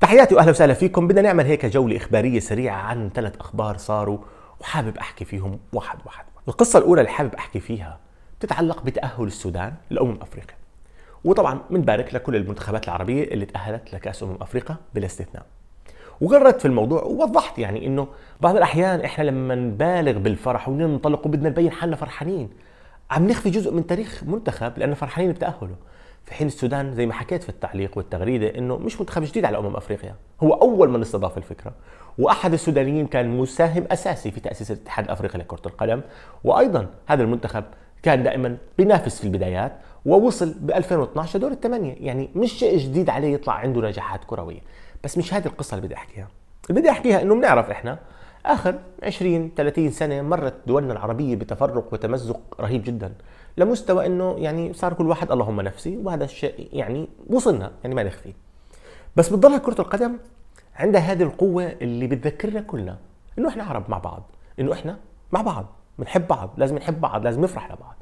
تحياتي واهلا وسهلا فيكم بدنا نعمل هيك جوله اخباريه سريعه عن ثلاث اخبار صاروا وحابب احكي فيهم واحد واحد القصه الاولى اللي حابب احكي فيها بتتعلق بتاهل السودان لامم افريقيا وطبعا بنبارك لكل المنتخبات العربيه اللي تاهلت لكاس امم افريقيا بلا استثناء وقررت في الموضوع ووضحت يعني انه بعض الاحيان احنا لما نبالغ بالفرح وننطلق وبدنا نبين حالنا فرحانين عم نخفي جزء من تاريخ منتخب لانه فرحانين بتاهله في حين السودان زي ما حكيت في التعليق والتغريده انه مش منتخب جديد على امم افريقيا، هو اول من استضاف الفكره، واحد السودانيين كان مساهم اساسي في تاسيس الاتحاد الافريقي لكره القدم، وايضا هذا المنتخب كان دائما بينافس في البدايات ووصل ب 2012 دور الثمانيه، يعني مش شيء جديد عليه يطلع عنده نجاحات كرويه، بس مش هذه القصه اللي بدي احكيها، اللي بدي احكيها انه بنعرف احنا آخر 20 30 سنة مرت دولنا العربية بتفرق وتمزق رهيب جدا لمستوى أنه يعني صار كل واحد اللهم نفسي وهذا الشيء يعني وصلنا يعني ما نخفي بس بتضلها كرة القدم عندها هذه القوة اللي بتذكرنا كلنا أنه إحنا عرب مع بعض أنه إحنا مع بعض بنحب بعض لازم نحب بعض لازم نفرح لبعض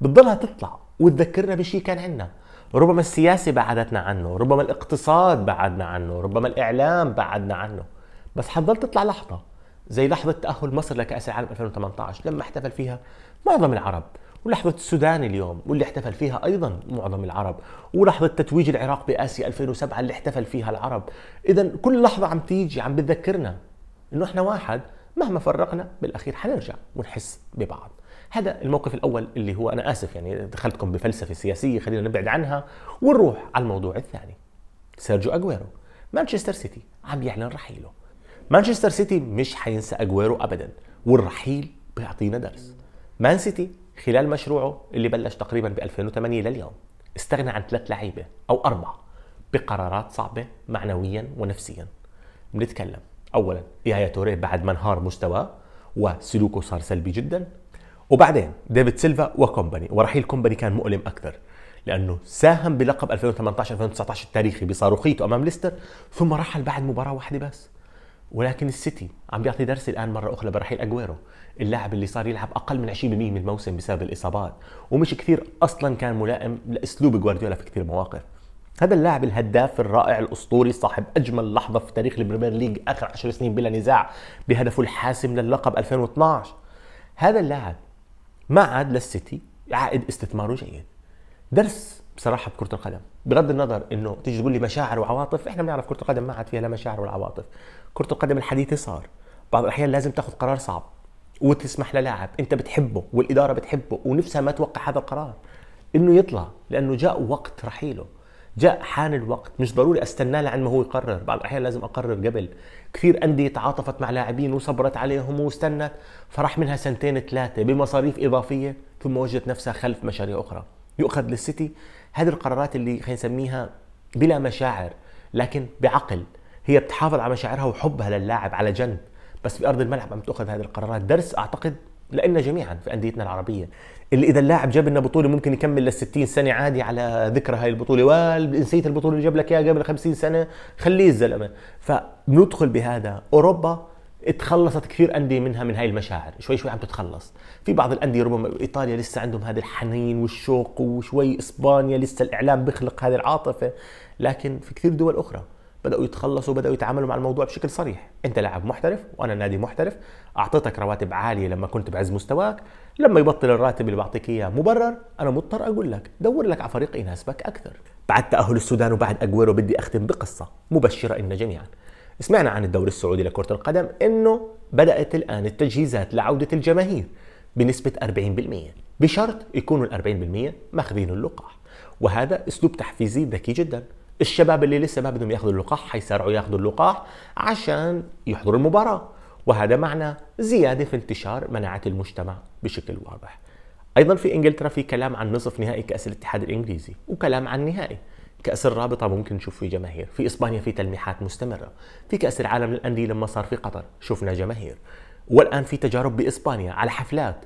بتضلها تطلع وتذكرنا بشيء كان عندنا ربما السياسة بعدتنا عنه ربما الاقتصاد بعدنا عنه ربما الإعلام بعدنا عنه بس حتضل تطلع لحظة زي لحظة تأهل مصر لكأس العالم 2018 لما احتفل فيها معظم العرب ولحظة السودان اليوم واللي احتفل فيها أيضا معظم العرب ولحظة تتويج العراق بآسيا 2007 اللي احتفل فيها العرب إذا كل لحظة عم تيجي عم بتذكرنا إنه إحنا واحد مهما فرقنا بالأخير حنرجع ونحس ببعض هذا الموقف الأول اللي هو أنا آسف يعني دخلتكم بفلسفة سياسية خلينا نبعد عنها ونروح على الموضوع الثاني سيرجيو أجويرو مانشستر سيتي عم يعلن رحيله مانشستر سيتي مش هينسى اجواره ابدا والرحيل بيعطينا درس مان سيتي خلال مشروعه اللي بلش تقريبا ب 2008 لليوم استغنى عن ثلاث لعيبه او اربعه بقرارات صعبه معنويا ونفسيا بنتكلم اولا يايا توريه بعد ما انهار مستواه وسلوكه صار سلبي جدا وبعدين ديفيد سيلفا وكومباني ورحيل كومباني كان مؤلم اكثر لانه ساهم بلقب 2018 2019 التاريخي بصاروخيته امام ليستر ثم رحل بعد مباراه واحده بس ولكن السيتي عم بيعطي درس الان مره اخرى برحيل اجويرو اللاعب اللي صار يلعب اقل من 20% من الموسم بسبب الاصابات ومش كثير اصلا كان ملائم لاسلوب جوارديولا في كثير مواقف هذا اللاعب الهداف الرائع الاسطوري صاحب اجمل لحظه في تاريخ البريمير ليج اخر 10 سنين بلا نزاع بهدفه الحاسم للقب 2012 هذا اللاعب ما عاد للسيتي عائد استثماره جيد درس بصراحه بكره القدم بغض النظر انه تيجي تقول لي مشاعر وعواطف احنا بنعرف كره القدم ما عاد فيها لا مشاعر ولا عواطف كره القدم الحديثه صار بعض الاحيان لازم تاخذ قرار صعب وتسمح للاعب انت بتحبه والاداره بتحبه ونفسها ما توقع هذا القرار انه يطلع لانه جاء وقت رحيله جاء حان الوقت مش ضروري استناه لعند ما هو يقرر بعض الاحيان لازم اقرر قبل كثير انديه تعاطفت مع لاعبين وصبرت عليهم واستنت فراح منها سنتين ثلاثه بمصاريف اضافيه ثم وجدت نفسها خلف مشاريع اخرى يؤخذ للسيتي هذه القرارات اللي خلينا نسميها بلا مشاعر لكن بعقل هي بتحافظ على مشاعرها وحبها للاعب على جنب بس بارض الملعب عم تاخذ هذه القرارات درس اعتقد لنا جميعا في انديتنا العربيه اللي اذا اللاعب جاب لنا بطوله ممكن يكمل لل 60 سنه عادي على ذكرى هاي البطوله وال نسيت البطوله اللي جاب لك اياها قبل 50 سنه خليه الزلمه فبندخل بهذا اوروبا تخلصت كثير انديه منها من هاي المشاعر شوي شوي عم تتخلص في بعض الانديه ربما ايطاليا لسه عندهم هذا الحنين والشوق وشوي اسبانيا لسه الاعلام بخلق هذه العاطفه لكن في كثير دول اخرى بداوا يتخلصوا وبداوا يتعاملوا مع الموضوع بشكل صريح انت لاعب محترف وانا نادي محترف اعطيتك رواتب عاليه لما كنت بعز مستواك لما يبطل الراتب اللي بعطيك اياه مبرر انا مضطر اقول لك دور لك على فريق يناسبك اكثر بعد تاهل السودان وبعد اجويرو بدي اختم بقصه مبشره ان جميعا سمعنا عن الدوري السعودي لكرة القدم انه بدأت الان التجهيزات لعودة الجماهير بنسبة 40% بشرط يكونوا ال 40% ماخذين اللقاح وهذا اسلوب تحفيزي ذكي جدا الشباب اللي لسه ما بدهم ياخذوا اللقاح حيسارعوا ياخذوا اللقاح عشان يحضروا المباراه وهذا معنى زياده في انتشار مناعه المجتمع بشكل واضح ايضا في انجلترا في كلام عن نصف نهائي كاس الاتحاد الانجليزي وكلام عن نهائي كأس الرابطة ممكن نشوف فيه جماهير في إسبانيا في تلميحات مستمرة في كأس العالم للأندية لما صار في قطر شفنا جماهير والآن في تجارب بإسبانيا على حفلات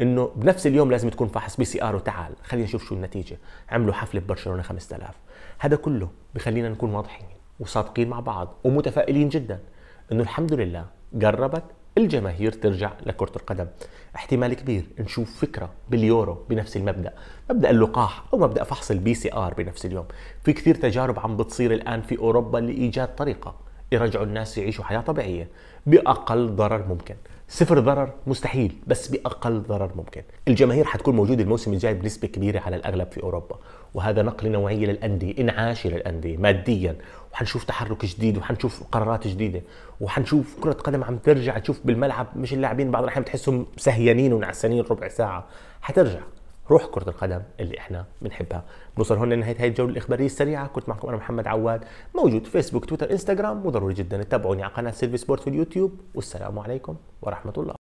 انه بنفس اليوم لازم تكون فحص بي سي ار وتعال خلينا نشوف شو النتيجه عملوا حفله ببرشلونه 5000 هذا كله بخلينا نكون واضحين وصادقين مع بعض ومتفائلين جدا انه الحمد لله قربت الجماهير ترجع لكرة القدم احتمال كبير نشوف فكرة باليورو بنفس المبدأ مبدأ اللقاح أو مبدأ فحص البي سي آر بنفس اليوم في كثير تجارب عم بتصير الآن في أوروبا لإيجاد طريقة يرجعوا الناس يعيشوا حياة طبيعية بأقل ضرر ممكن صفر ضرر مستحيل بس بأقل ضرر ممكن الجماهير حتكون موجودة الموسم الجاي بنسبة كبيرة على الأغلب في أوروبا وهذا نقلة نوعية للأندية انعاش للأندية ماديا وحنشوف تحرك جديد وحنشوف قرارات جديده وحنشوف كره قدم عم ترجع تشوف بالملعب مش اللاعبين بعض الاحيان بتحسهم سهيانين ونعسانين ربع ساعه حترجع روح كرة القدم اللي احنا بنحبها بنوصل هون لنهاية هاي الجولة الإخبارية السريعة كنت معكم أنا محمد عواد موجود فيسبوك تويتر إنستغرام وضروري جدا تتابعوني على قناة سيلفي سبورت في اليوتيوب والسلام عليكم ورحمة الله